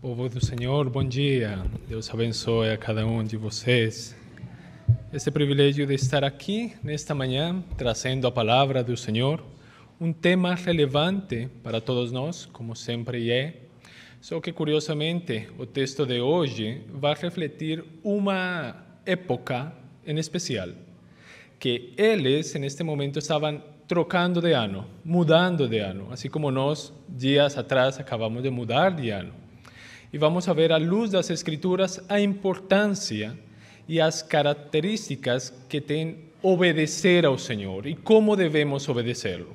Povo do Senhor, bom dia. Deus abençoe a cada um de vocês. Esse privilégio de estar aqui nesta manhã, trazendo a palavra do Senhor, um tema relevante para todos nós, como sempre é. Só que, curiosamente, o texto de hoje vai refletir uma época em especial, que eles, neste momento, estavam trocando de ano, mudando de ano, assim como nós, dias atrás, acabamos de mudar de ano. Y vamos a ver a luz de las escrituras la importancia y las características que tienen obedecer al Señor y cómo debemos obedecerlo.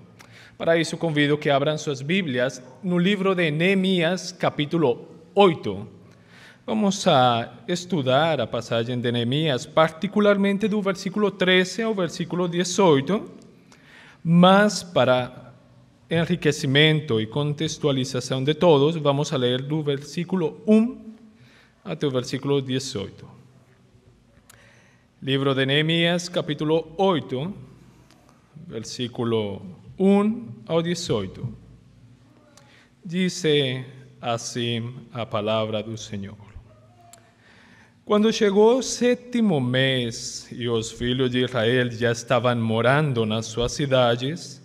Para eso convido que abran sus Biblias en el libro de Nehemías, capítulo 8. Vamos a estudiar a pasaje de Nehemías, particularmente del versículo 13 al versículo 18, más para enriquecimento e contextualização de todos, vamos a ler do versículo 1 até o versículo 18. Livro de Neemias, capítulo 8, versículo 1 ao 18. Dice assim a palavra do Senhor. Quando chegou o sétimo mês e os filhos de Israel já estavam morando nas suas cidades,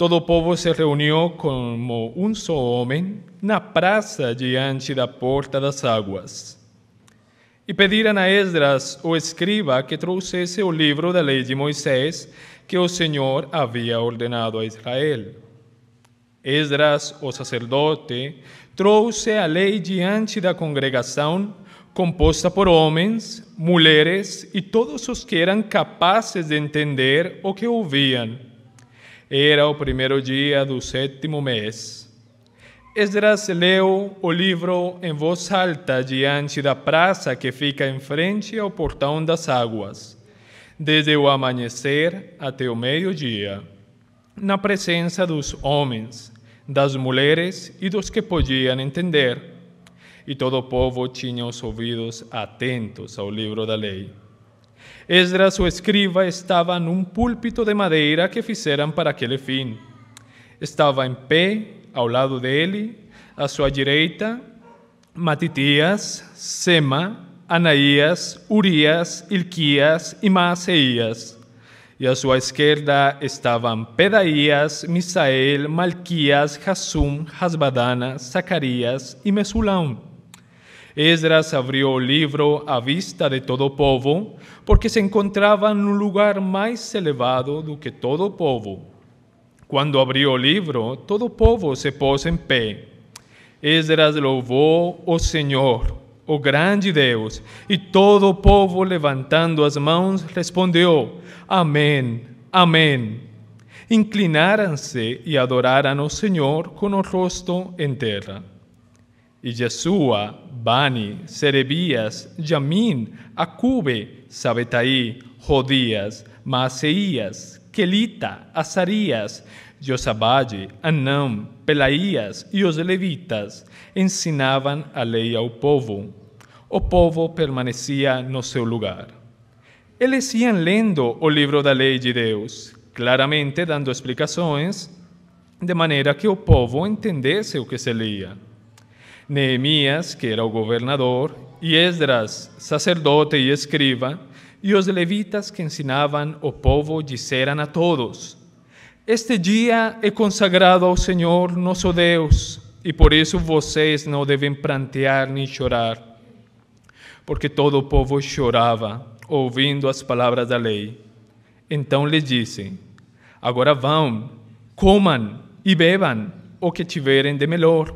Todo o povo se reuniu como um só homem na praça diante da porta das águas. E pediram a Esdras, o escriba, que trouxesse o livro da lei de Moisés que o Senhor havia ordenado a Israel. Esdras, o sacerdote, trouxe a lei diante da congregação, composta por homens, mulheres e todos os que eram capazes de entender o que ouviam era o primeiro dia do sétimo mês. Esdras leu o livro em voz alta diante da praça que fica em frente ao portão das águas, desde o amanhecer até o meio-dia, na presença dos homens, das mulheres e dos que podiam entender. E todo o povo tinha os ouvidos atentos ao livro da lei. Esdras su escriba estaba en un púlpito de madera que hicieron para aquel fin. Estaba en pé, al lado de él, a su derecha, Matitías, Sema, Anaías, Urias, Ilquías y Maaseías. Y a su izquierda estaban Pedaías, Misael, Malquías, Jasum, Hasbadana, Zacarías y Mesulam. Esdras abriu o livro a vista de todo povo, porque se encontrava num lugar mais elevado do que todo povo. Quando abriu o livro, todo povo se pôs em pé. Esdras louvou o oh Senhor, o oh grande Deus, e todo o povo, levantando as mãos, respondeu: Amém, Amém. Inclinaram-se e adoraram o Senhor com o rosto em terra e Jesua, Bani, Serebias, Jamim, Acube, Sabetaí, Rodias, Maaseias, Quelita, Azarias, Josabade, Anão, Pelaías e os levitas ensinavam a lei ao povo. O povo permanecia no seu lugar. Eles iam lendo o livro da lei de Deus, claramente dando explicações, de maneira que o povo entendesse o que se lia. Neemias, que era o governador, e Esdras, sacerdote e escriba, e os levitas que ensinavam o povo disseram a todos: Este dia é consagrado ao oh Senhor nosso Deus, e por isso vocês não devem plantear nem chorar. Porque todo o povo chorava, ouvindo as palavras da lei. Então lhe disse: Agora vão, comam e bebam o que tiverem de melhor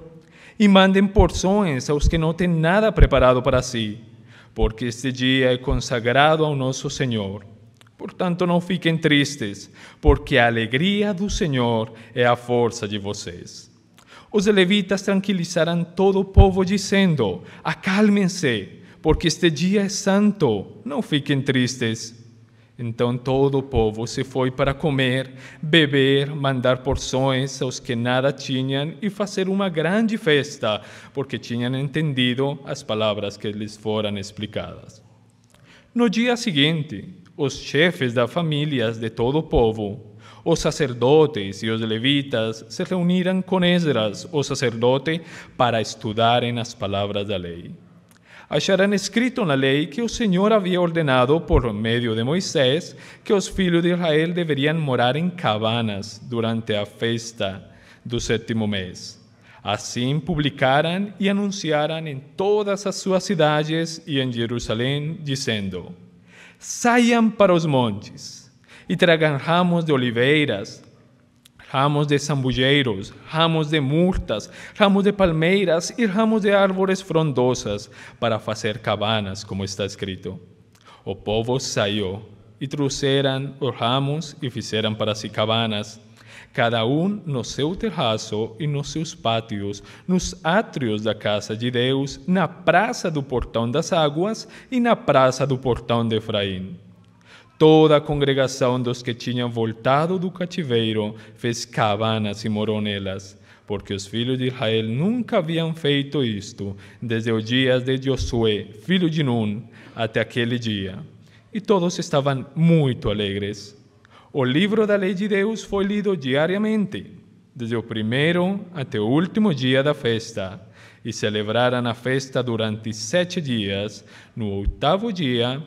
e mandem porções aos que não têm nada preparado para si, porque este dia é consagrado ao nosso Senhor. Portanto, não fiquem tristes, porque a alegria do Senhor é a força de vocês. Os levitas tranquilizarão todo o povo, dizendo: Acalmem-se, porque este dia é santo, não fiquem tristes. Então todo o povo se foi para comer, beber, mandar porções aos que nada tinham e fazer uma grande festa, porque tinham entendido as palavras que lhes foram explicadas. No dia seguinte, os chefes das famílias de todo o povo, os sacerdotes e os levitas, se reuniram com Esdras, o sacerdote, para estudarem as palavras da lei acharán escrito en la ley que el Señor había ordenado por medio de Moisés que los filhos de Israel deberían morar en cabanas durante la festa do sétimo mês. Assim publicarão e anunciarão em todas as suas cidades e em Jerusalém, dizendo: Saiam para os montes e tragam ramos de oliveiras ramos de sambulheiros, ramos de murtas, ramos de palmeiras e ramos de árvores frondosas, para fazer cabanas, como está escrito. O povo saiu e trouxeram os ramos e fizeram para si cabanas, cada um no seu terraço e nos seus pátios, nos átrios da casa de Deus, na praça do portão das águas e na praça do portão de Efraim. Toda a congregação dos que tinham voltado do cativeiro fez cabanas e morou nelas, porque os filhos de Israel nunca haviam feito isto, desde os dias de Josué, filho de Nun, até aquele dia. E todos estavam muito alegres. O livro da lei de Deus foi lido diariamente, desde o primeiro até o último dia da festa e celebraram a festa durante sete dias. No oitavo dia,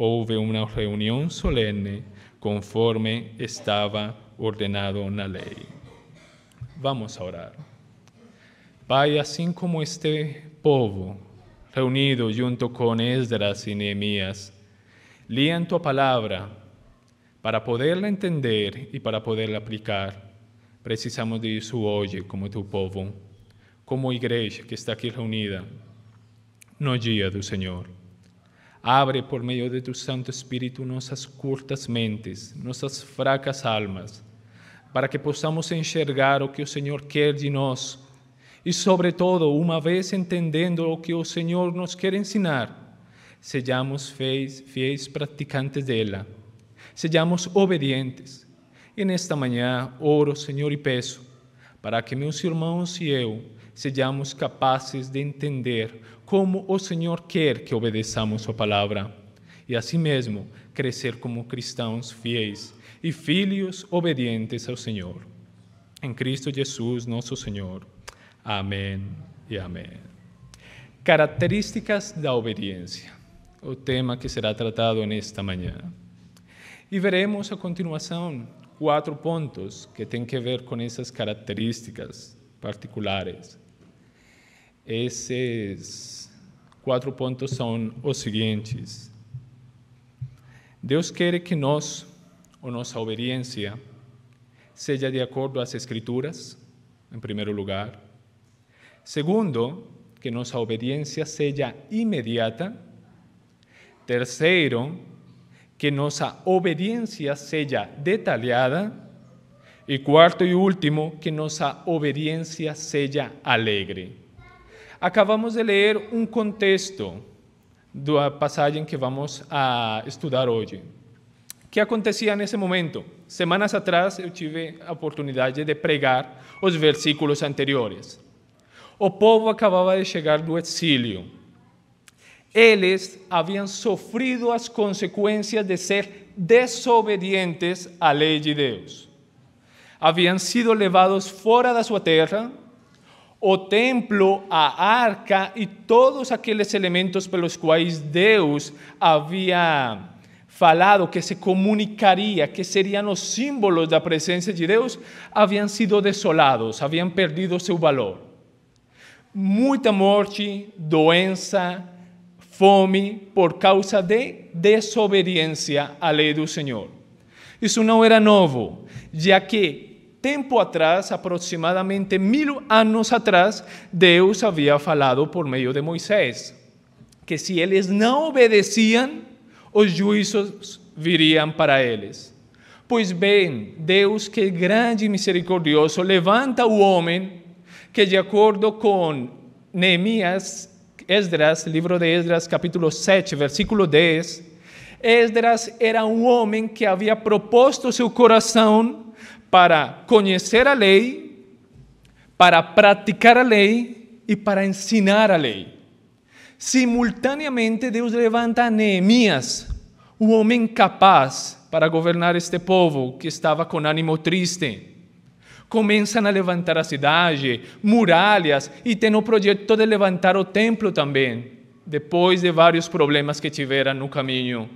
...hubo una reunión solemne conforme estaba ordenado la ley. Vamos a orar. Vaya, así como este pueblo, reunido junto con Esdras y nehemías lían tu palabra para poderla entender y para poderla aplicar. Precisamos de su oye como tu pueblo, como iglesia que está aquí reunida, no guía tu Señor. Abre por meio de teu Santo Espírito nossas curtas mentes, nossas fracas almas, para que possamos enxergar o que o Senhor quer de nós e, sobretudo, uma vez entendendo o que o Senhor nos quer ensinar, sejamos fiéis, fiéis praticantes dela, sejamos obedientes. E nesta manhã oro, Senhor, e peço para que meus irmãos e eu sejamos capazes de entender como o Senhor quer que obedeçamos Sua palavra, e assim mesmo crescer como cristãos fiéis e filhos obedientes ao Senhor. Em Cristo Jesus, nosso Senhor. Amém e amém. Características da obediência, o tema que será tratado nesta manhã. E veremos a continuação quatro pontos que têm que ver com essas características particulares Esos cuatro puntos son los siguientes. Dios quiere que nos, o nuestra obediencia, sea de acuerdo a las Escrituras, en primer lugar. Segundo, que nuestra obediencia sea inmediata. Tercero, que nuestra obediencia sea detallada. Y cuarto y último, que nuestra obediencia sea alegre. Acabamos de ler um contexto da passagem que vamos a estudar hoje. O que acontecia nesse momento? Semanas atrás eu tive a oportunidade de pregar os versículos anteriores. O povo acabava de chegar do exílio. Eles haviam sofrido as consequências de ser desobedientes à lei de Deus. Haviam sido levados fora da sua terra o templo, a arca e todos aqueles elementos pelos quais Deus havia falado que se comunicaria, que seriam os símbolos da presença de Deus, haviam sido desolados, haviam perdido seu valor. Muita morte, doença, fome por causa de desobediência à lei do Senhor. Isso não era novo, já que tempo atrás, aproximadamente mil anos atrás, Deus havia falado por meio de Moisés que se eles não obedeciam, os juízos viriam para eles. Pois bem, Deus, que é grande e misericordioso, levanta o homem que, de acordo com Neemias, Esdras, livro de Esdras, capítulo 7, versículo 10, Esdras era um homem que havia proposto seu coração para conhecer a lei, para praticar a lei e para ensinar a lei. Simultaneamente, Deus levanta Neemias, o homem capaz para governar este povo que estava com ânimo triste. Começam a levantar a cidade, muralhas, e tem o projeto de levantar o templo também, depois de vários problemas que tiveram no caminho.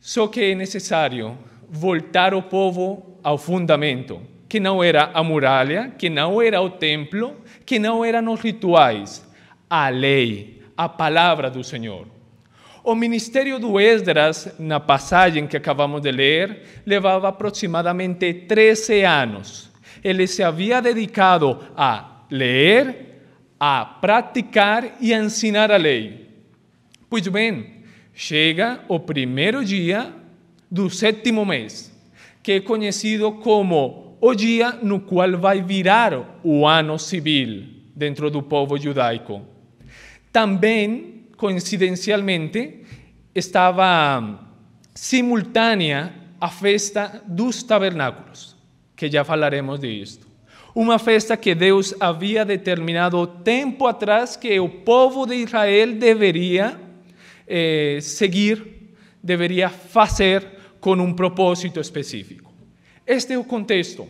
Só que é necessário voltar o povo ao fundamento, que não era a muralha, que não era o templo, que não eram os rituais, a lei, a palavra do Senhor. O ministério do Esdras, na passagem que acabamos de ler, levava aproximadamente 13 anos. Ele se havia dedicado a ler, a praticar e a ensinar a lei. Pois bem, chega o primeiro dia do sétimo mês, que é conhecido como o dia no qual vai virar o ano civil dentro do povo judaico. Também, coincidencialmente, estava simultânea a festa dos tabernáculos, que já falaremos disto. Uma festa que Deus havia determinado tempo atrás que o povo de Israel deveria eh, seguir, deveria fazer con un propósito específico. Este es el contexto.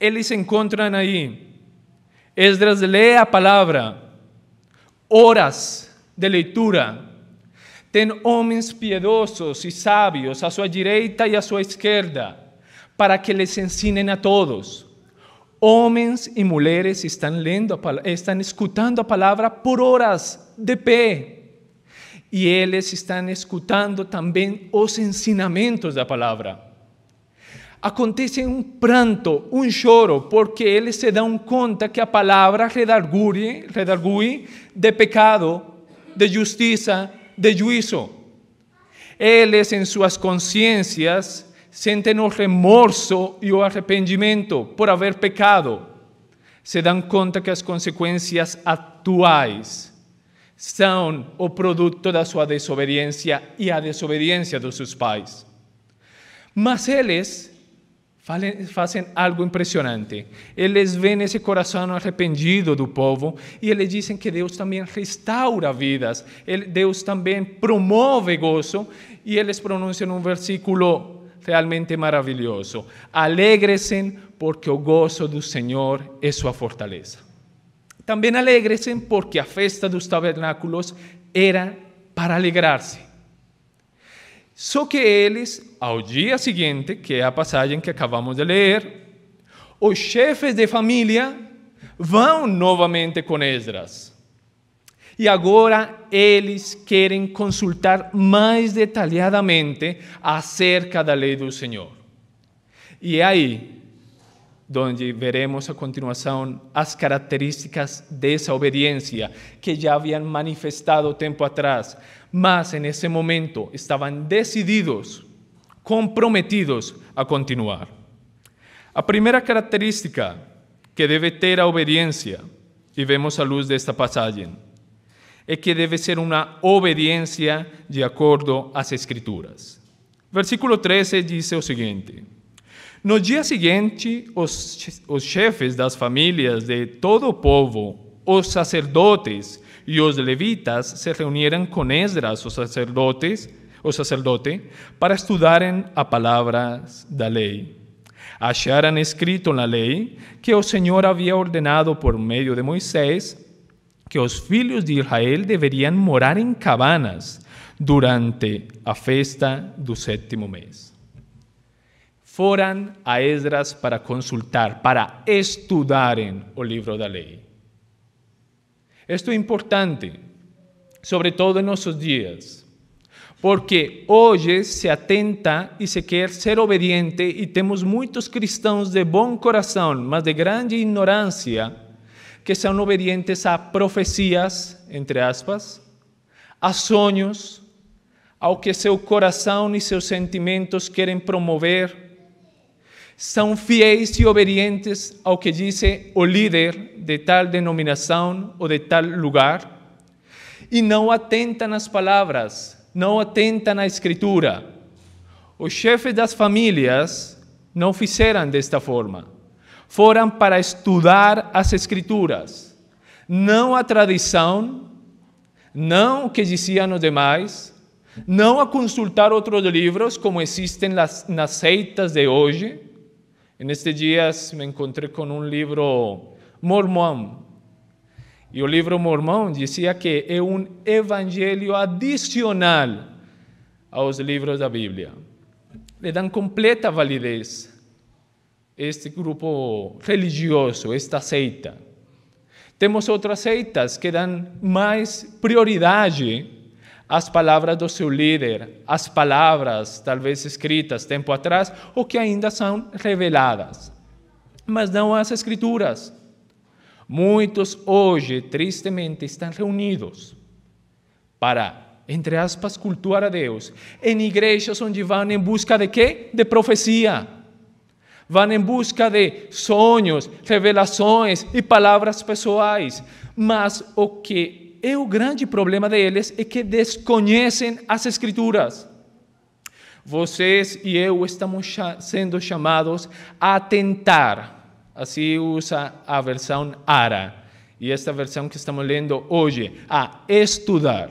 se encuentran ahí. Esdras lee a palabra. horas de lectura. ten hombres piedosos y sabios a su derecha y a su izquierda para que les enseñen a todos. Hombres y mujeres están leyendo, están escuchando a palabra por horas de pie. Y están están escutando también os de la palabra. Acontece un pranto, un lloro, porque ellos se dan cuenta que a palabra redargui, de pecado, de justicia, de juicio. Eles, en sus conciencias sienten o remorso y o arrepentimiento por haber pecado. Se dan cuenta que las consecuencias actuales. são o produto da sua desobediência e a desobediência dos seus pais. Mas eles fazem algo impressionante. Eles veem esse coração arrependido do povo e eles dizem que Deus também restaura vidas, Deus também promove gozo e eles pronunciam um versículo realmente maravilhoso: Alegrem-se, porque o gozo do Senhor é sua fortaleza. Também alegrem-se, porque a festa dos tabernáculos era para alegrar-se. Só que eles, ao dia seguinte, que é a passagem que acabamos de ler, os chefes de família vão novamente com Esdras. E agora eles querem consultar mais detalhadamente acerca da lei do Senhor. E é aí donde veremos a continuación las características de esa obediencia que ya habían manifestado tiempo atrás, mas en ese momento estaban decididos, comprometidos a continuar. La primera característica que debe tener la obediencia, y vemos a luz de esta pasaje, es que debe ser una obediencia de acuerdo a las Escrituras. Versículo 13 dice lo siguiente... No dia seguinte, os, os chefes das famílias de todo o povo, os sacerdotes e os levitas se reuniram com Esdras, os sacerdotes, o sacerdote, para estudarem a palavra da lei. Acharam escrito na lei que o Senhor havia ordenado por meio de Moisés que os filhos de Israel deveriam morar em cabanas durante a festa do sétimo mês. foran a Esdras para consultar, para el libro de la ley. Esto es importante, sobre todo en nuestros días, porque hoy se atenta y se quiere ser obediente y tenemos muchos cristãos de buen corazón, mas de grande ignorancia, que son obedientes a profecías, entre aspas, a a lo que su corazón y sus sentimientos quieren promover são fiéis e obedientes ao que diz o líder de tal denominação ou de tal lugar, e não atentam às palavras, não atentam à escritura. Os chefes das famílias não fizeram desta forma. Foram para estudar as escrituras, não a tradição, não o que diziam os demais, não a consultar outros livros como existem nas, nas seitas de hoje, En estos días me encontré con un libro mormón. Y el libro mormón decía que es un evangelio adicional a los libros de la Biblia. Le dan completa validez a este grupo religioso, esta seita. Temos outras seitas que dão mais prioridade as palavras do seu líder, as palavras talvez escritas tempo atrás ou que ainda são reveladas, mas não as escrituras. Muitos hoje, tristemente, estão reunidos para, entre aspas, cultuar a Deus em igrejas onde vão em busca de quê? De profecia. Vão em busca de sonhos, revelações e palavras pessoais. Mas o que e é o grande problema deles é que desconhecem as Escrituras. Vocês e eu estamos sendo chamados a tentar. Assim usa a versão ARA. E esta versão que estamos lendo hoje, a estudar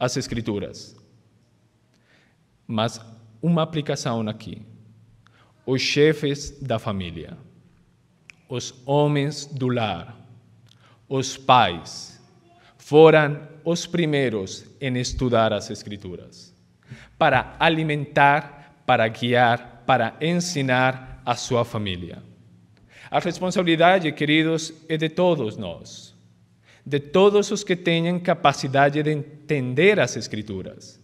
as Escrituras. Mas uma aplicação aqui. Os chefes da família, os homens do lar, os pais, Fueron los primeros en estudiar las Escrituras, para alimentar, para guiar, para enseñar a su familia. La responsabilidad, queridos, es de todos nosotros, de todos los que tengan capacidad de entender las Escrituras,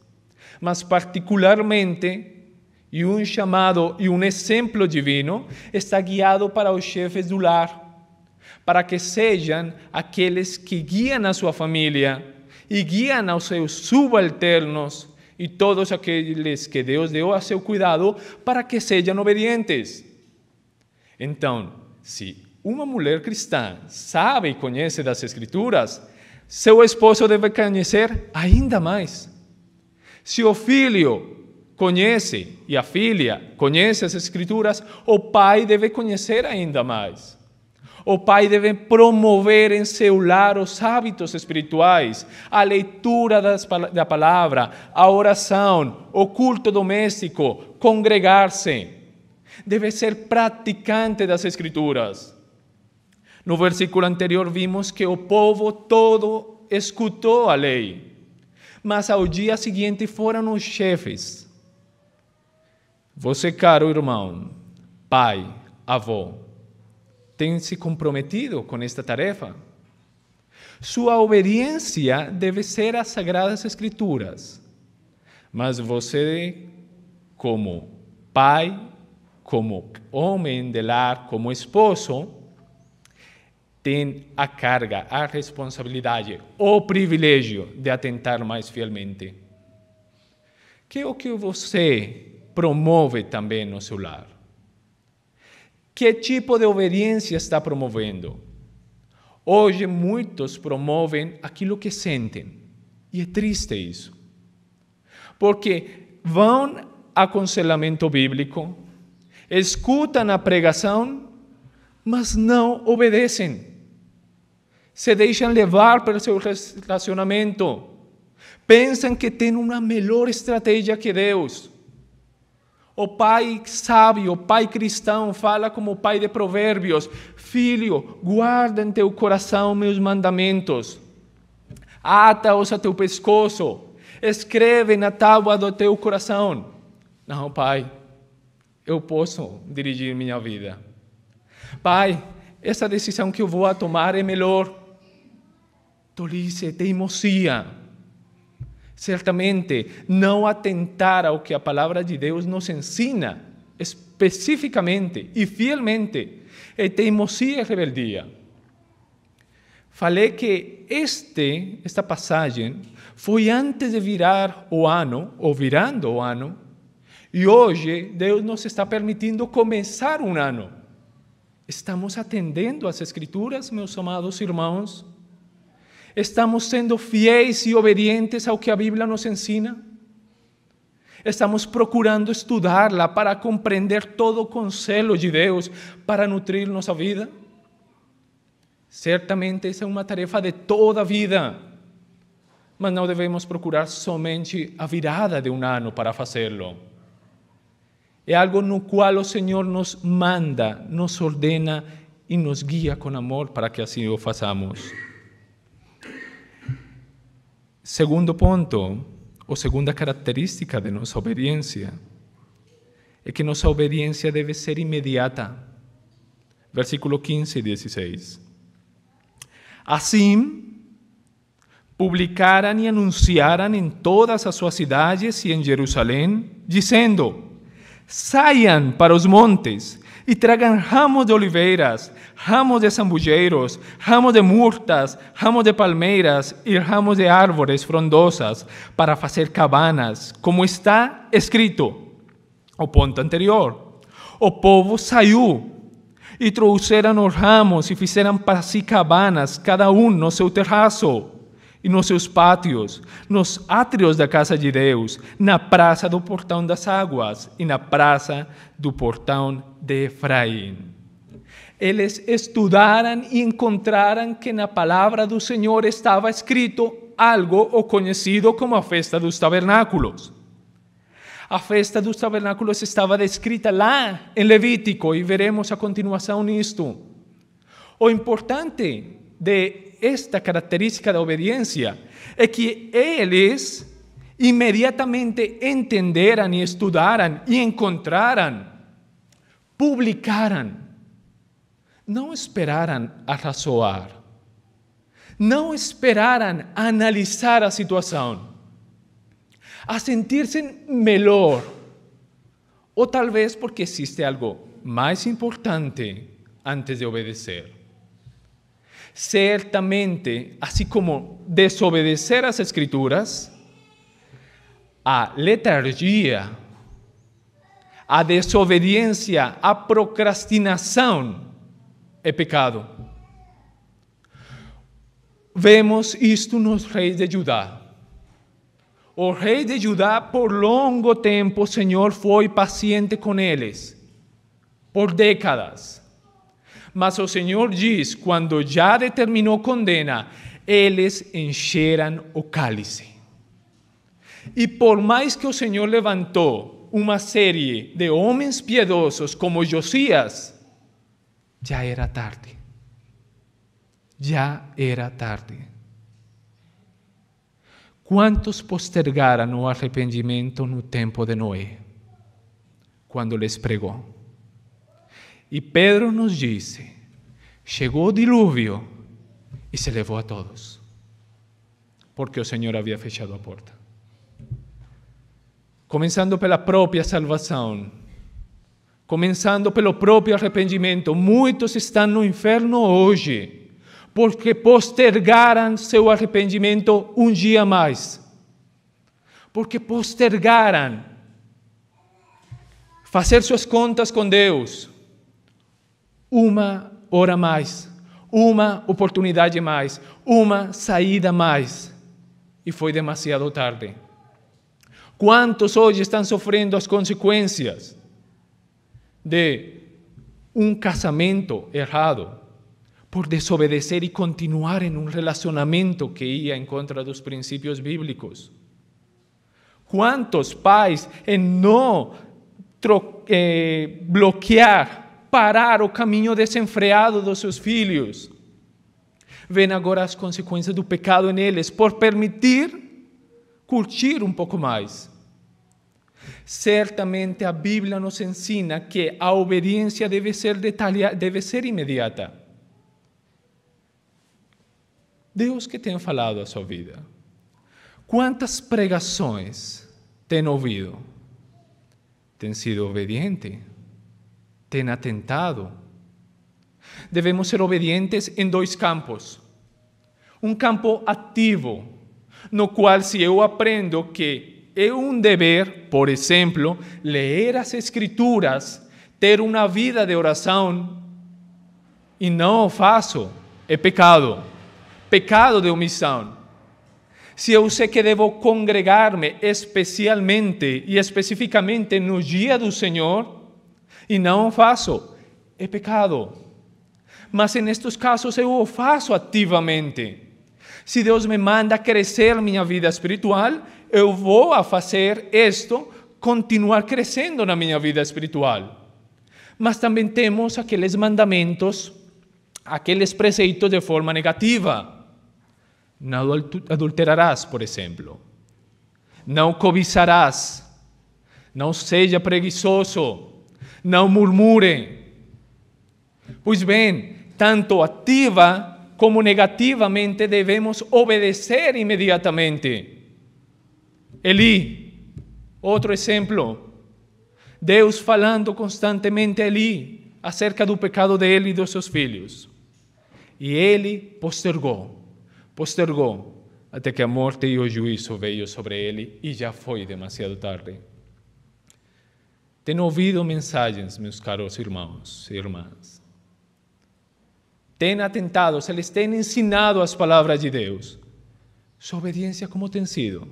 mas particularmente y un llamado y un ejemplo divino está guiado para los jefes de lar para que sejam aqueles que guiam a sua família e guiam aos seus subalternos e todos aqueles que Deus deu a seu cuidado para que sejam obedientes. Então, se uma mulher cristã sabe e conhece das Escrituras, seu esposo deve conhecer ainda mais. Se o filho conhece e a filha conhece as Escrituras, o pai deve conhecer ainda mais. O pai deve promover em seu lar os hábitos espirituais, a leitura da palavra, a oração, o culto doméstico, congregar-se. Deve ser praticante das Escrituras. No versículo anterior vimos que o povo todo escutou a lei, mas ao dia seguinte foram os chefes. Você, caro irmão, pai, avô, tem se comprometido com esta tarefa. Sua obediência deve ser às Sagradas Escrituras. Mas você, como pai, como homem de lar, como esposo, tem a carga, a responsabilidade, o privilégio de atentar mais fielmente. Que é o que você promove também no seu lar? Que tipo de obediência está promovendo? Hoje, muitos promovem aquilo que sentem. E é triste isso. Porque vão a aconselhamento bíblico, escutam a pregação, mas não obedecem. Se deixam levar pelo seu relacionamento. Pensam que têm uma melhor estratégia que Deus. O pai sábio, o pai cristão, fala como o pai de Provérbios: Filho, guarda em teu coração meus mandamentos, ata-os a teu pescoço, escreve na tábua do teu coração. Não, pai, eu posso dirigir minha vida. Pai, essa decisão que eu vou tomar é melhor. Tolice, teimosia certamente não atentar ao que a palavra de Deus nos ensina especificamente e fielmente é teimosia e rebeldia. Falei que este, esta passagem foi antes de virar o ano, ou virando o ano, e hoje Deus nos está permitindo começar um ano. Estamos atendendo às Escrituras, meus amados irmãos? Estamos siendo fieles y obedientes a lo que la Biblia nos enseña? Estamos procurando estudiarla para comprender todo con celos de Dios para nutrir nuestra vida? Ciertamente esa es una tarea de toda vida, mas no debemos procurar somente a virada de un ano para hacerlo. Es algo en lo cual el Señor nos manda, nos ordena y nos guía con amor para que así lo hagamos. Segundo punto, o segunda característica de nuestra obediencia, es que nuestra obediencia debe ser inmediata. Versículo 15 y 16. Así, publicaran y anunciaran en todas las ciudades y en Jerusalén, diciendo, Sayan para los montes y tragan ramos de oliveiras, ramos de zambulleros, ramos de murtas, ramos de palmeiras y ramos de árboles frondosas para hacer cabanas, como está escrito. O punto anterior. O povo saiu y trouxeram los ramos y fizeram para sí cabanas, cada uno en terrazo. terrazo. e nos seus pátios, nos átrios da casa de Deus, na praça do portão das águas e na praça do portão de Efraim. Eles estudaram e encontraram que na palavra do Senhor estava escrito algo o conhecido como a festa dos tabernáculos. A festa dos tabernáculos estava descrita lá em Levítico e veremos a continuação nisto. O importante de esta característica de obediencia es que ellos inmediatamente entenderan y y y encontraran publicaran no esperaran a razoar no esperaran a situación a sentirse mejor o tal vez porque existe algo más importante antes de obedecer ciertamente, así como desobedecer las escrituras, a letargía, a desobediencia, a procrastinación es pecado. Vemos esto en los reyes de Judá. O rey de Judá, por longo tiempo, Señor, fue paciente con ellos. por décadas. Mas o señor diz: cuando ya determinó condena, eles encheran o cálice. Y por más que o Señor levantó una serie de hombres piedosos como Josías, ya era tarde. Ya era tarde. ¿Cuántos postergaron o en el tiempo de Noé, cuando les pregó? E Pedro nos disse: chegou o dilúvio e se levou a todos, porque o Senhor havia fechado a porta. Começando pela própria salvação, começando pelo próprio arrependimento, muitos estão no inferno hoje, porque postergaram seu arrependimento um dia mais. Porque postergaram fazer suas contas com Deus una hora más una oportunidad más una salida más y e fue demasiado tarde. ¿Cuántos hoy están sufriendo las consecuencias de un um casamiento errado por desobedecer y e continuar en em un um relacionamiento que iba en em contra de los principios bíblicos? ¿Cuántos pais en em no eh, bloquear parar o caminho desenfreado dos seus filhos. Vem agora as consequências do pecado neles por permitir curtir um pouco mais. Certamente a Bíblia nos ensina que a obediência deve ser deve ser imediata. Deus que tem falado a sua vida. Quantas pregações tem ouvido? Tem sido obediente? ten atentado. Debemos ser obedientes en dos campos. Un campo activo, no cual si yo aprendo que es un deber, por ejemplo, leer las escrituras, tener una vida de oración, y no lo hago, he pecado. Pecado de omisión. Si yo sé que debo congregarme especialmente y específicamente en el Día del Señor, e não faço, é pecado. Mas em estes casos eu faço ativamente. Se Deus me manda crescer minha vida espiritual, eu vou a fazer isto, continuar crescendo na minha vida espiritual. Mas também temos aqueles mandamentos, aqueles preceitos de forma negativa. Não adulterarás, por exemplo. Não cobiçarás. Não seja preguiçoso não murmurem. Pois bem, tanto ativa como negativamente devemos obedecer imediatamente. Eli, outro exemplo. Deus falando constantemente a Eli acerca do pecado dele e dos seus filhos. E ele postergou, postergou, até que a morte e o juízo veio sobre ele e já foi demasiado tarde. Ten oído mensajes, mis caros hermanos e irmãs. Ten atentado, se les têm ensinado las palabras de Dios? ¿Su obediencia como tem sido?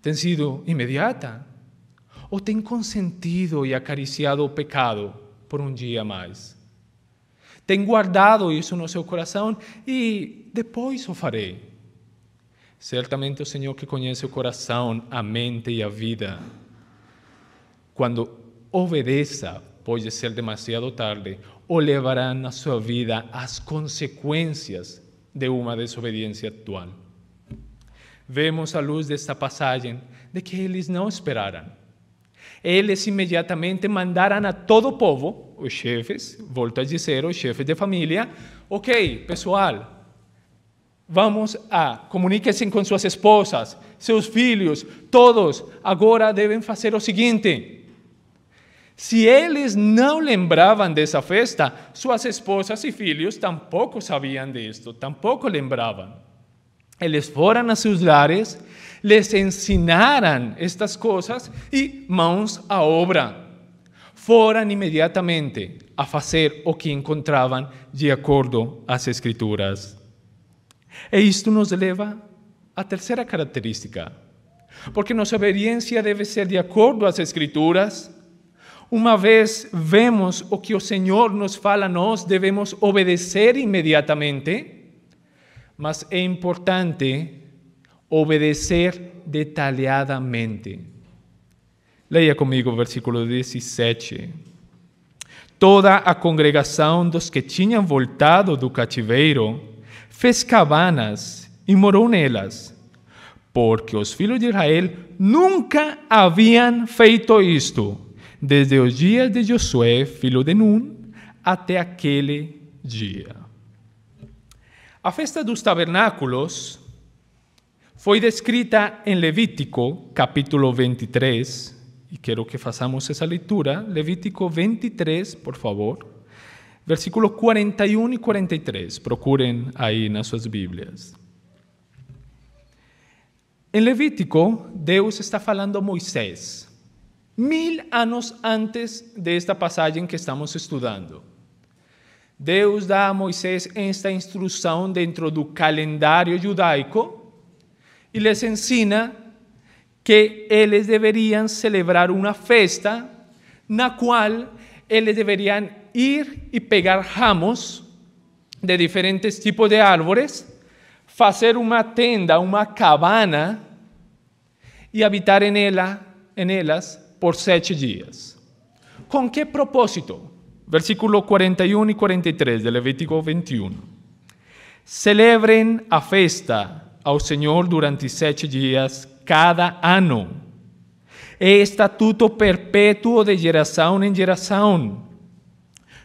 Tem sido inmediata? ¿O tem consentido y e acariciado o pecado por un um día más? Ten guardado eso no seu corazón y e después o farei. Certamente o Señor que conoce el corazón, a mente y e a vida Quando obedeça, pode ser demasiado tarde, ou levará a sua vida as consequências de uma desobediência atual. Vemos à luz desta passagem de que eles não esperaram. Eles imediatamente mandaram a todo povo, os chefes, volta a dizer, os chefes de família, ok, pessoal, vamos a comuniquem-se com suas esposas, seus filhos, todos agora devem fazer o seguinte: Si ellos no lembraban de esa fiesta, sus esposas y tampoco tampoco sabían de esto, tampoco lembraban. Ellos fueron a sus lares, les ensinaran estas cosas y manos a obra. foran inmediatamente a hacer o que encontraban de acuerdo a las Escrituras. E esto nos eleva a tercera característica, porque nuestra obediencia debe ser de acuerdo a las Escrituras Uma vez vemos o que o Senhor nos fala, nós devemos obedecer imediatamente, mas é importante obedecer detalhadamente. Leia comigo o versículo 17. Toda a congregação dos que tinham voltado do cativeiro fez cabanas e morou nelas, porque os filhos de Israel nunca haviam feito isto desde os dias de Josué, filho de Nun, até aquele dia. A festa dos tabernáculos foi descrita em Levítico, capítulo 23, e quero que façamos essa leitura, Levítico 23, por favor, versículos 41 e 43, procurem aí nas suas Bíblias. Em Levítico, Deus está falando a Moisés, mil años antes de esta en que estamos estudiando. Dios da a Moisés esta instrucción dentro del calendario judaico y les enseña que ellos deberían celebrar una festa la cual ellos deberían ir y pegar jamos de diferentes tipos de árboles, hacer una tenda, una cabana y habitar en ellas, por sete dias. Com que propósito? Versículo 41 e 43 de Levítico 21. Celebrem a festa ao Senhor durante sete dias cada ano. É estatuto perpétuo de geração em geração.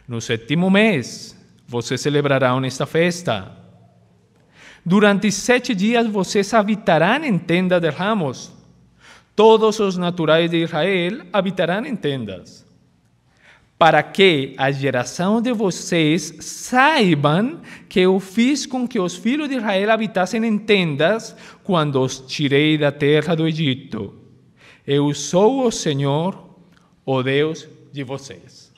No sétimo mês, vocês celebrarão esta festa. Durante sete dias, vocês habitarão em tenda de ramos todos os naturais de Israel habitarão em tendas, para que a geração de vocês saibam que eu fiz com que os filhos de Israel habitassem em tendas quando os tirei da terra do Egito. Eu sou o Senhor, o Deus de vocês.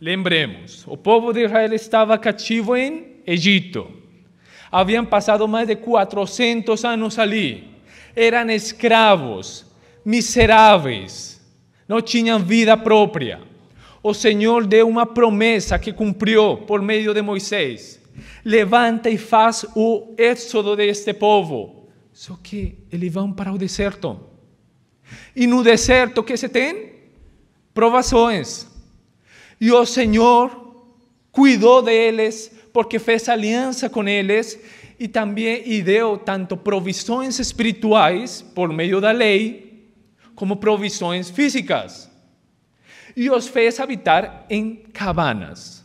Lembremos, o povo de Israel estava cativo em Egito. Haviam passado mais de 400 anos ali eram escravos, miseráveis, não tinham vida própria. O Senhor deu uma promessa que cumpriu por meio de Moisés: levanta e faz o êxodo deste povo. Só que eles vão para o deserto. E no deserto que se tem? Provações. E o Senhor cuidou deles porque fez aliança com eles e também ideou tanto provisões espirituais por meio da lei, como provisões físicas. E os fez habitar em cabanas.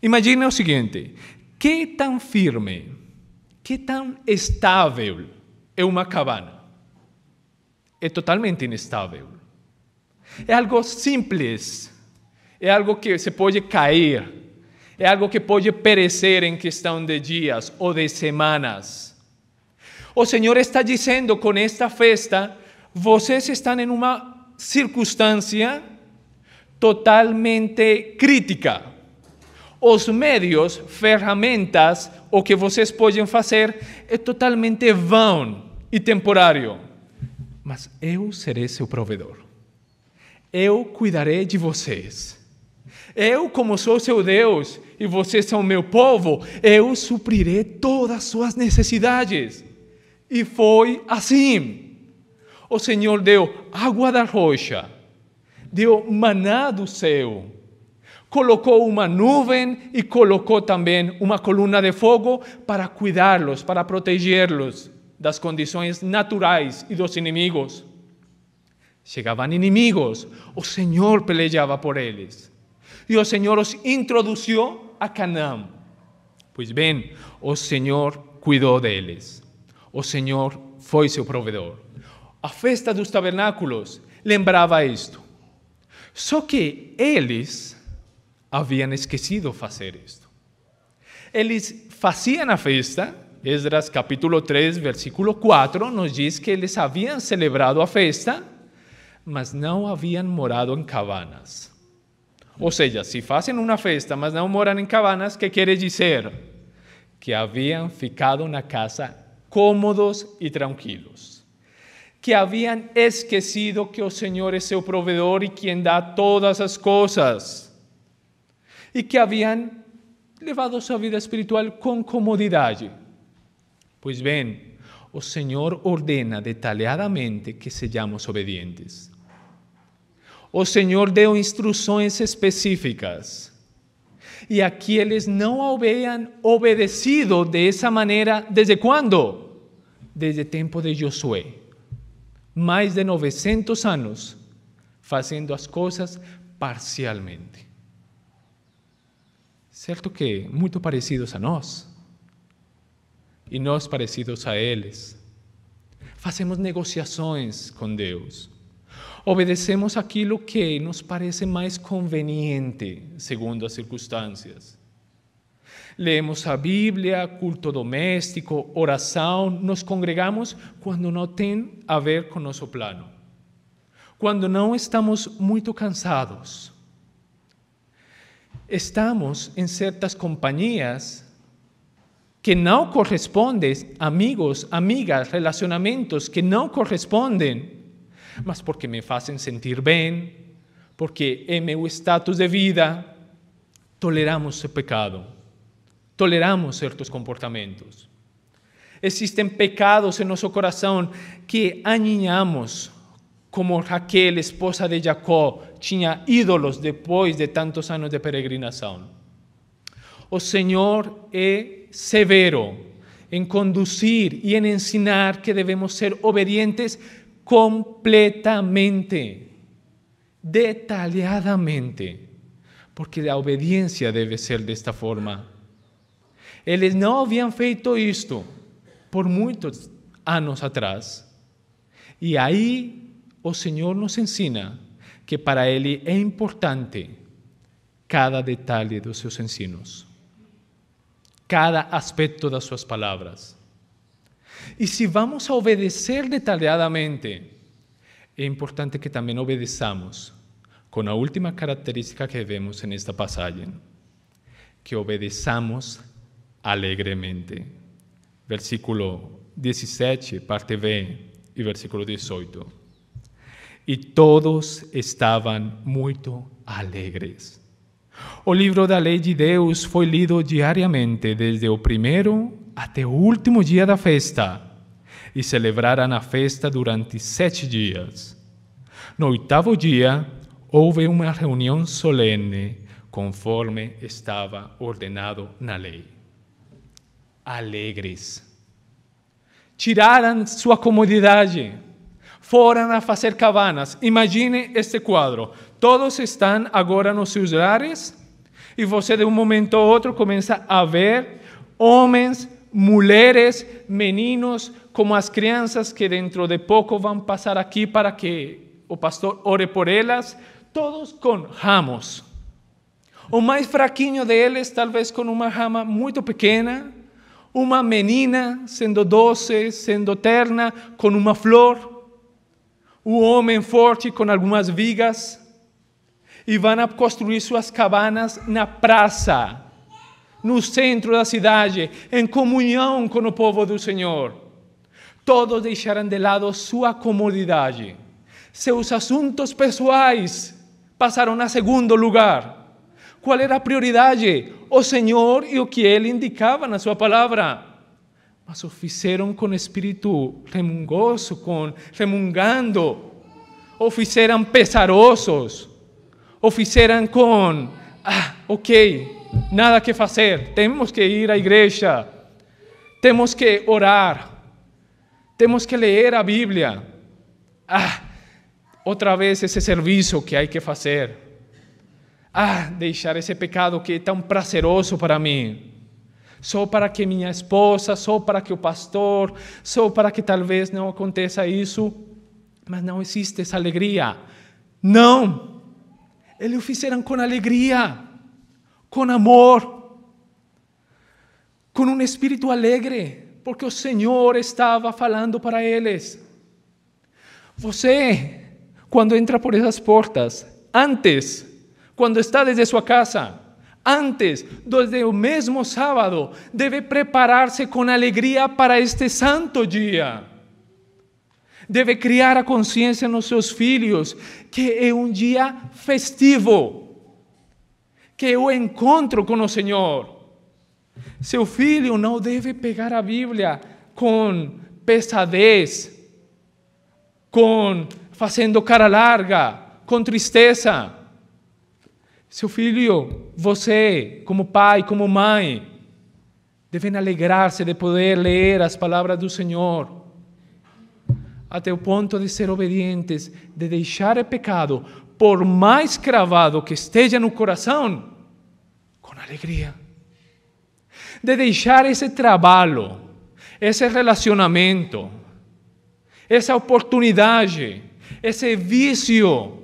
Imagine o seguinte: que tão firme, que tão estável é uma cabana? É totalmente inestável. É algo simples, é algo que se pode cair, é algo que pode perecer em questão de dias ou de semanas. O Senhor está dizendo com esta festa: vocês estão em uma circunstância totalmente crítica. Os meios, ferramentas, o que vocês podem fazer é totalmente vão e temporário. Mas eu serei seu provedor. Eu cuidarei de vocês. Eu, como sou seu Deus, e vocês são meu povo, eu suprirei todas as suas necessidades. E foi assim. O Senhor deu água da rocha, deu maná do céu, colocou uma nuvem e colocou também uma coluna de fogo para cuidá-los, para protegê-los das condições naturais e dos inimigos. Chegavam inimigos, o Senhor pelejava por eles. E o Senhor os introduziu a Canaã. Pois bem, o Senhor cuidou deles. O Senhor foi seu provedor. A festa dos tabernáculos lembrava isto. Só que eles haviam esquecido fazer isto. Eles faziam a festa, Esdras capítulo 3, versículo 4, nos diz que eles haviam celebrado a festa, mas não haviam morado em cabanas. O pues sea, si hacen una fiesta, mas no moran en cabanas, ¿qué quiere decir? Que habían ficado una casa cómodos y tranquilos. Que habían esquecido que el oh Señor es su proveedor y quien da todas las cosas. Y que habían llevado su vida espiritual con comodidad. Pues ven, el oh Señor ordena detalladamente que seamos obedientes. o Senhor deu instruções específicas. E aqui eles não habían obedecido de essa maneira desde quando? Desde o tempo de Josué. Mais de 900 anos fazendo as coisas parcialmente. Certo que muito parecidos a nós. E nós parecidos a eles. Fazemos negociações com Deus Obedecemos lo que nos parece más conveniente según las circunstancias. Leemos la Biblia, culto doméstico, oración, nos congregamos cuando no ten a ver con nuestro plano, Cuando no estamos muy cansados. Estamos en ciertas compañías que no corresponden, amigos, amigas, relacionamientos que no corresponden mas porque me hacen sentir bien, porque en mi estatus de vida toleramos el pecado, toleramos ciertos comportamientos Existen pecados en nuestro corazón que añiñamos como Raquel, esposa de Jacob, tenía ídolos después de tantos años de peregrinación. Oh Señor es severo en conducir y en enseñar que debemos ser obedientes completamente, detalladamente, porque la obediencia debe ser de esta forma. Ellos no habían feito esto por muchos años atrás. Y ahí el oh Señor nos enseña que para Él es importante cada detalle de sus ensinos, cada aspecto de sus palabras. Y si vamos a obedecer detalladamente, es importante que también obedezamos con la última característica que vemos en esta pasaje, que obedezamos alegremente. Versículo 17, parte B, y versículo 18. Y todos estaban muy alegres. El libro de la ley de Deus fue lido diariamente, desde el primero. até o último dia da festa, e celebraram a festa durante sete dias. No oitavo dia, houve uma reunião solene, conforme estava ordenado na lei. Alegres. Tiraram sua comodidade, foram a fazer cabanas. Imagine este quadro: todos estão agora nos seus lares e você, de um momento a outro, começa a ver homens, mulheres, meninos, como las crianzas que dentro de poco van a pasar aquí para que o pastor ore por elas, todos con ramos. O mais fraquinho tal vez con una rama muy pequeña, una menina siendo doce, siendo terna, con una flor, un um hombre fuerte con algunas vigas, y e van a construir suas cabanas na praça no centro da cidade, em comunhão com o povo do Senhor. Todos deixaram de lado sua comodidade. Seus assuntos pessoais passaram a segundo lugar. Qual era a prioridade? O Senhor e o que ele indicava na sua palavra. Mas o fizeram com espírito remungoso, com remungando. O fizeram pesarosos. O fizeram com, ah, ok, nada que fazer, temos que ir à igreja, temos que orar, temos que ler a Bíblia. Ah, outra vez esse serviço que há que fazer. Ah, deixar esse pecado que é tão prazeroso para mim. Só para que minha esposa, só para que o pastor, só para que talvez não aconteça isso. Mas não existe essa alegria. Não! Eles o fizeram com alegria com amor, com um espírito alegre, porque o Senhor estava falando para eles. Você, quando entra por essas portas, antes, quando está desde sua casa, antes, desde o mesmo sábado, deve preparar-se com alegria para este santo dia. Deve criar a consciência nos seus filhos que é um dia festivo que o encontro com o Senhor. Seu filho não deve pegar a Bíblia com pesadez, com fazendo cara larga, com tristeza. Seu filho, você, como pai, como mãe, devem alegrar-se de poder ler as palavras do Senhor, até o ponto de ser obedientes, de deixar o pecado, por mais cravado que esteja no coração, alegría. De dejar ese trabajo, ese relacionamiento, esa oportunidad, ese vicio,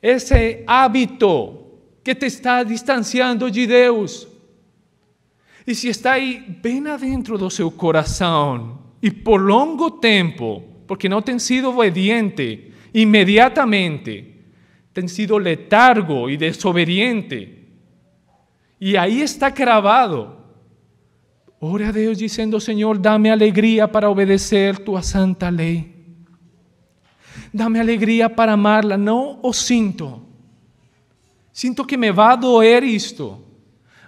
ese hábito que te está distanciando de Dios. Y si está ahí, ven adentro de su corazón, y por longo tiempo, porque te han sido obediente inmediatamente, ten sido letargo y desobediente, Y ahí está grabado. Ora a Dios diciendo, Señor, dame alegría para obedecer tu santa ley. Dame alegría para amarla. No os siento. Sinto que me va a doer isto,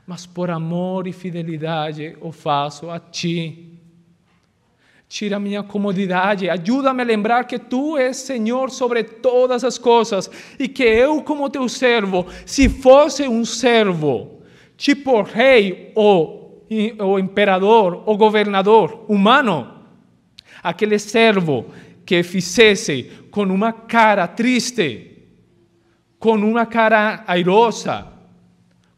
mas por amor e fidelidade o faço a ti. Tira minha comodidade, ajuda-me a lembrar que tu és Senhor sobre todas as coisas e que eu, como teu servo, se fosse um servo, si por rey o, emperador o gobernador humano, aquel servo que hiciese con una cara triste, con una cara airosa,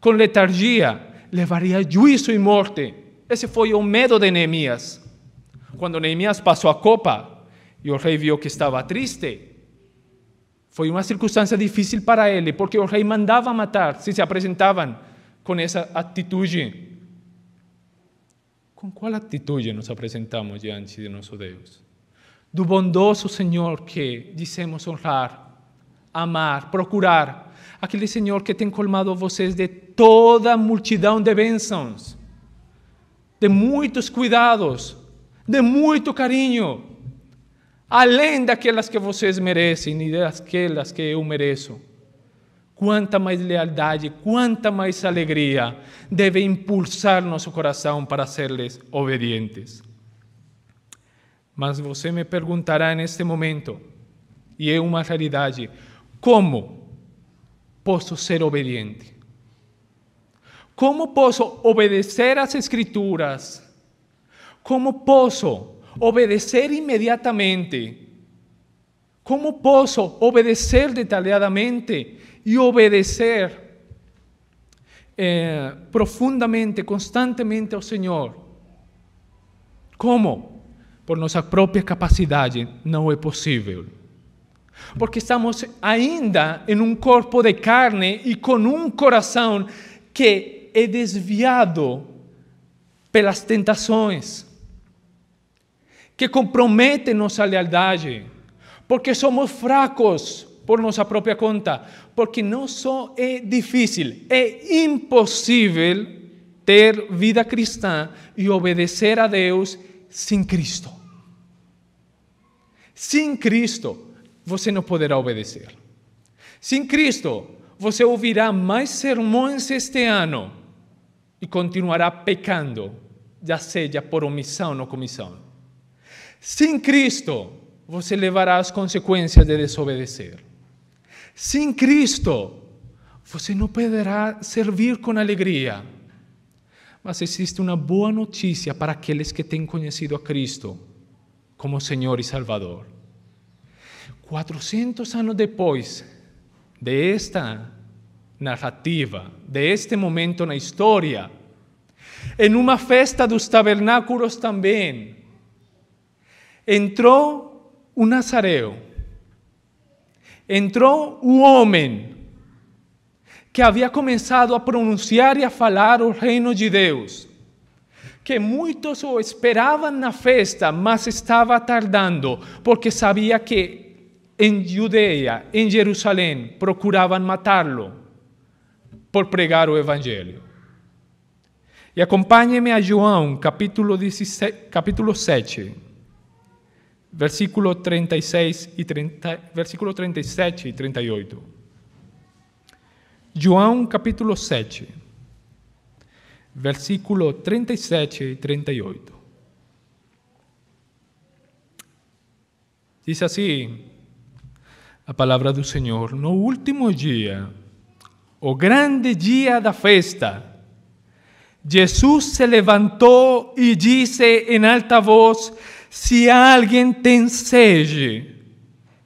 con letargia, levaría juicio y muerte. Ese fue el miedo de Nehemías. Cuando Nehemías pasó a copa y el rey vio que estaba triste, fue una circunstancia difícil para él, porque el rey mandaba matar si se presentaban com essa atitude. Com qual atitude nos apresentamos diante de nosso Deus? Do bondoso Senhor que dizemos honrar, amar, procurar, aquele Senhor que tem colmado vocês de toda a multidão de bênçãos, de muitos cuidados, de muito carinho, além daquelas que vocês merecem e daquelas que eu mereço. Cuánta más lealtad y cuánta más alegría debe impulsar nuestro corazón para serles obedientes. Mas usted me preguntará en este momento, y es una realidad, ¿cómo puedo ser obediente? ¿Cómo puedo obedecer las Escrituras? ¿Cómo puedo obedecer inmediatamente? Como posso obedecer detalhadamente e obedecer eh, profundamente, constantemente ao Senhor? Como? Por nossa própria capacidade não é possível. Porque estamos ainda em um corpo de carne e com um coração que é desviado pelas tentações, que compromete nossa lealdade porque somos fracos por nossa própria conta, porque não só é difícil, é impossível ter vida cristã e obedecer a Deus sem Cristo. Sem Cristo, você não poderá obedecer. Sem Cristo, você ouvirá mais sermões este ano e continuará pecando, já seja por omissão ou comissão. Sem Cristo, você levará as consequências de desobedecer. Sin Cristo, você no poderá servir con alegría. Mas existe una buena noticia... para aquellos que han conocido a Cristo como Señor y Salvador. 400 años después... de esta narrativa, de este momento en historia... ...en una fiesta festa los tabernáculos también... ...entró... o nazareu. Entrou o homem que havia começado a pronunciar e a falar o reino de Deus, que muitos o esperavam na festa, mas estava tardando, porque sabia que em Judeia, em Jerusalém, procuravam matá-lo por pregar o evangelho. E acompanhe-me a João, capítulo, 16, capítulo 7 versículo 36 e 30, versículo 37 e 38. João capítulo 7, versículo 37 e 38. Diz assim a palavra do Senhor: No último dia, o grande dia da festa, Jesus se levantou e disse em alta voz: se alguém tem sede,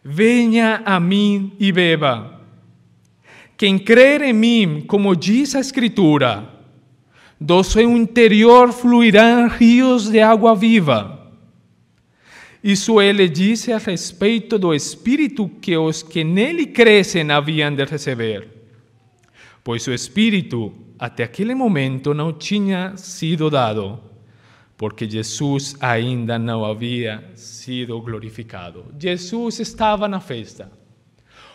venha a mim e beba. Quem crer em mim, como diz a Escritura, do seu interior fluirão rios de água viva. Isso ele disse a respeito do Espírito que os que nele crescem haviam de receber, pois o Espírito até aquele momento não tinha sido dado porque Jesus ainda não havia sido glorificado. Jesus estava na festa.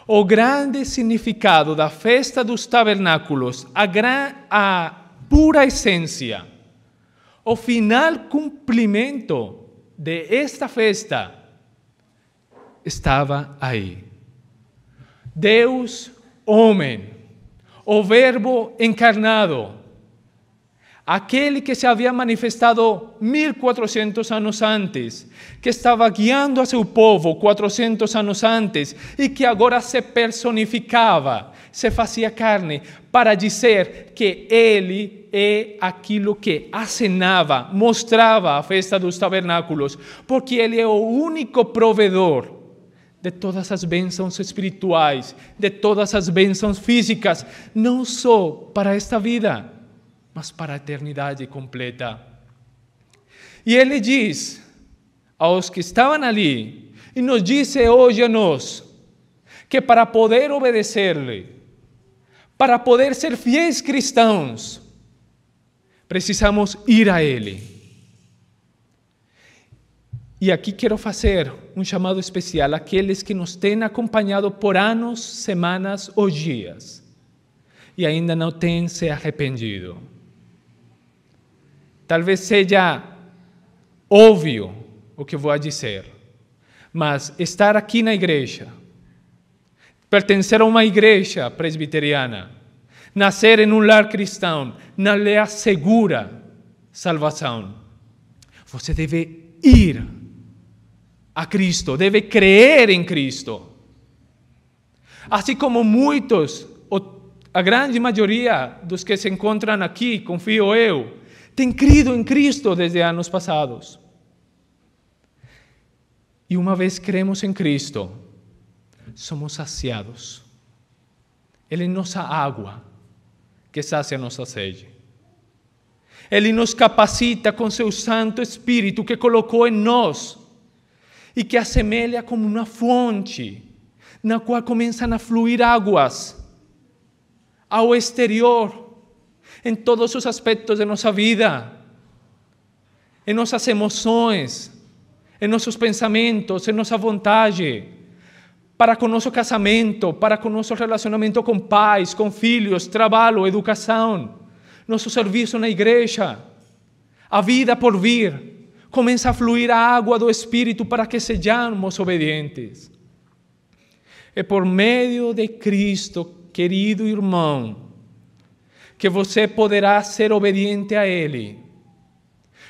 O grande significado da festa dos tabernáculos, a, gran, a pura essência, o final cumprimento de esta festa, estava aí. Deus, homem, o Verbo encarnado, aquele que se havia manifestado 1400 anos antes, que estava guiando a seu povo 400 anos antes e que agora se personificava, se fazia carne, para dizer que ele é aquilo que acenava, mostrava a festa dos tabernáculos, porque ele é o único provedor de todas as bênçãos espirituais, de todas as bênçãos físicas, não só para esta vida mas para a eternidade completa. E ele diz aos que estavam ali, e nos disse hoje a nós, que para poder obedecer-lhe, para poder ser fiéis cristãos, precisamos ir a Ele. E aqui quero fazer um chamado especial àqueles que nos têm acompanhado por anos, semanas ou dias e ainda não têm se arrependido. Talvez seja óbvio o que vou a dizer, mas estar aqui na igreja, pertencer a uma igreja presbiteriana, nascer em um lar cristão, não lhe assegura salvação. Você deve ir a Cristo, deve crer em Cristo. Assim como muitos, a grande maioria dos que se encontram aqui, confio eu, Ten crido en Cristo desde años pasados. Y una vez creemos en Cristo, somos saciados. Él nos da agua que sacia nuestra sed. Él nos capacita con su Santo Espíritu que colocó en nos ...y que asemela como una fuente na cual comienzan a fluir aguas... ...al exterior en todos sus aspectos de nuestra vida, en nuestras emociones, en nuestros pensamientos, en nuestra voluntad, para con nuestro casamiento, para nuestro relacionamiento con país, con hijos, trabajo, educación, nuestro servicio en la iglesia, a vida por vir. comienza a fluir agua do Espíritu para que seamos obedientes. Y por medio de Cristo, querido irmão, que você poderá ser obediente a Ele.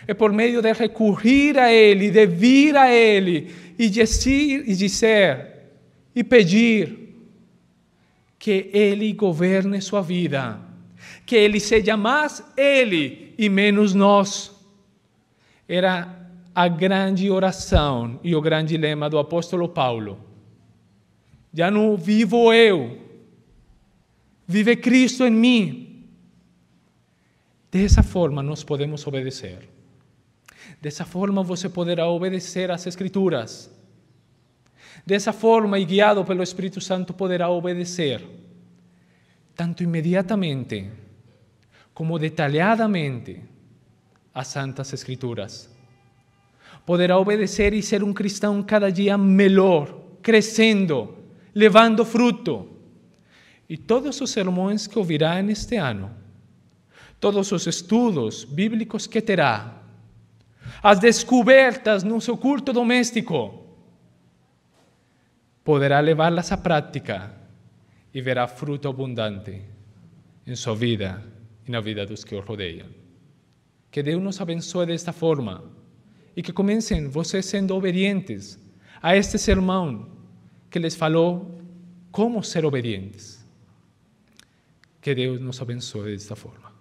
É por meio de recorrer a Ele, de vir a Ele e dizer, e, dizer, e pedir que Ele governe sua vida, que Ele seja mais Ele e menos nós. Era a grande oração e o grande lema do apóstolo Paulo. Já não vivo eu, vive Cristo em mim. De esa forma nos podemos obedecer. De esa forma vos podrá obedecer a las Escrituras. De esa forma y guiado por el Espíritu Santo podrá obedecer, tanto inmediatamente como detalladamente a Santas Escrituras. Podrá obedecer y ser un cristiano cada día mejor, creciendo, levando fruto. Y todos los sermones que en este año todos sus estudios bíblicos que terá, las descubiertas en su culto doméstico, podrá llevarlas a práctica y verá fruto abundante en su vida y en la vida de los que os rodean. Que Dios nos de esta forma y que comiencen vosotros siendo obedientes a este sermón que les faló cómo ser obedientes. Que Dios nos de esta forma.